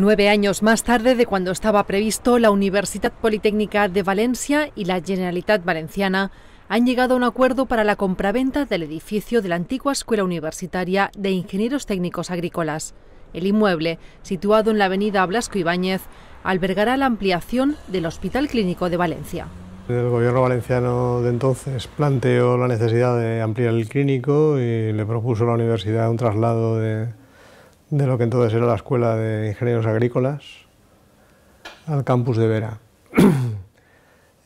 Nueve años más tarde de cuando estaba previsto, la Universidad Politécnica de Valencia y la Generalitat Valenciana han llegado a un acuerdo para la compraventa del edificio de la antigua Escuela Universitaria de Ingenieros Técnicos Agrícolas. El inmueble, situado en la avenida Blasco Ibáñez, albergará la ampliación del Hospital Clínico de Valencia. El gobierno valenciano de entonces planteó la necesidad de ampliar el clínico y le propuso a la universidad un traslado de, de lo que entonces era la Escuela de Ingenieros Agrícolas al campus de Vera.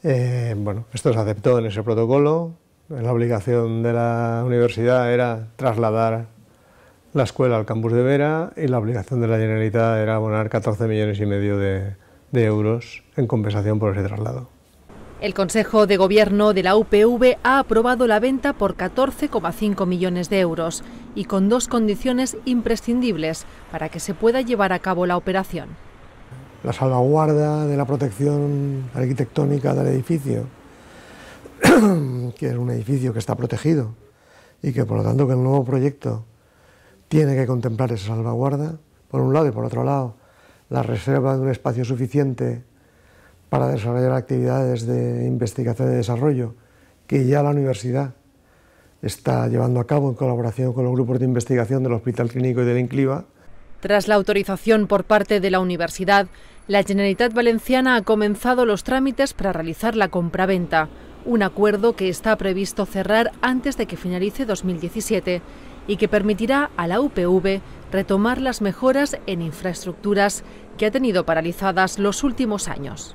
Eh, bueno, esto se aceptó en ese protocolo, la obligación de la universidad era trasladar la escuela al campus de Vera y la obligación de la Generalitat era abonar 14 millones y medio de euros en compensación por ese traslado. El Consejo de Gobierno de la UPV ha aprobado la venta por 14,5 millones de euros y con dos condiciones imprescindibles para que se pueda llevar a cabo la operación. La salvaguarda de la protección arquitectónica del edificio, que es un edificio que está protegido y que por lo tanto que el nuevo proyecto tiene que contemplar esa salvaguarda, por un lado y por otro lado, la reserva de un espacio suficiente para desarrollar actividades de investigación y desarrollo que ya la universidad está llevando a cabo en colaboración con los grupos de investigación del Hospital Clínico y del INCLIVA. Tras la autorización por parte de la universidad, la Generalitat Valenciana ha comenzado los trámites para realizar la compraventa, un acuerdo que está previsto cerrar antes de que finalice 2017 y que permitirá a la UPV retomar las mejoras en infraestructuras que ha tenido paralizadas los últimos años.